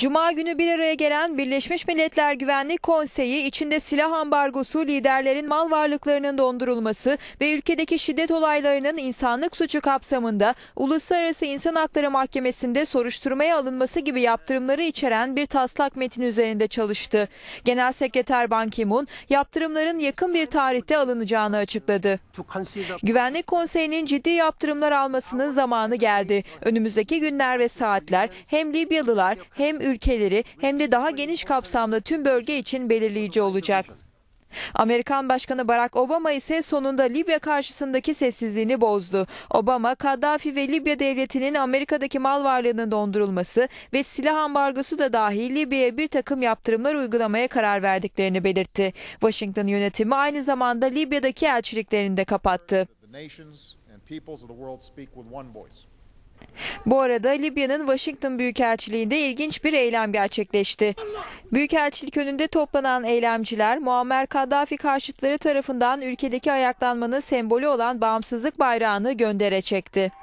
Cuma günü bir araya gelen Birleşmiş Milletler Güvenlik Konseyi içinde silah ambargosu, liderlerin mal varlıklarının dondurulması ve ülkedeki şiddet olaylarının insanlık suçu kapsamında Uluslararası İnsan Hakları Mahkemesi'nde soruşturmaya alınması gibi yaptırımları içeren bir taslak metin üzerinde çalıştı. Genel Sekreter Ban Ki-moon yaptırımların yakın bir tarihte alınacağını açıkladı. Güvenlik Konseyi'nin ciddi yaptırımlar almasının zamanı geldi. Önümüzdeki günler ve saatler hem Libyalılar hem ülkeleri hem de daha geniş kapsamlı tüm bölge için belirleyici olacak. Amerikan Başkanı Barack Obama ise sonunda Libya karşısındaki sessizliğini bozdu. Obama, Kaddafi ve Libya devletinin Amerika'daki mal varlığının dondurulması ve silah ambargosu da dahil Libya'ya bir takım yaptırımlar uygulamaya karar verdiklerini belirtti. Washington yönetimi aynı zamanda Libya'daki elçiliklerini de kapattı. Bu arada Libya'nın Washington Büyükelçiliği'nde ilginç bir eylem gerçekleşti. Büyükelçilik önünde toplanan eylemciler Muammer Kaddafi karşıtları tarafından ülkedeki ayaklanmanın sembolü olan bağımsızlık bayrağını göndere çekti.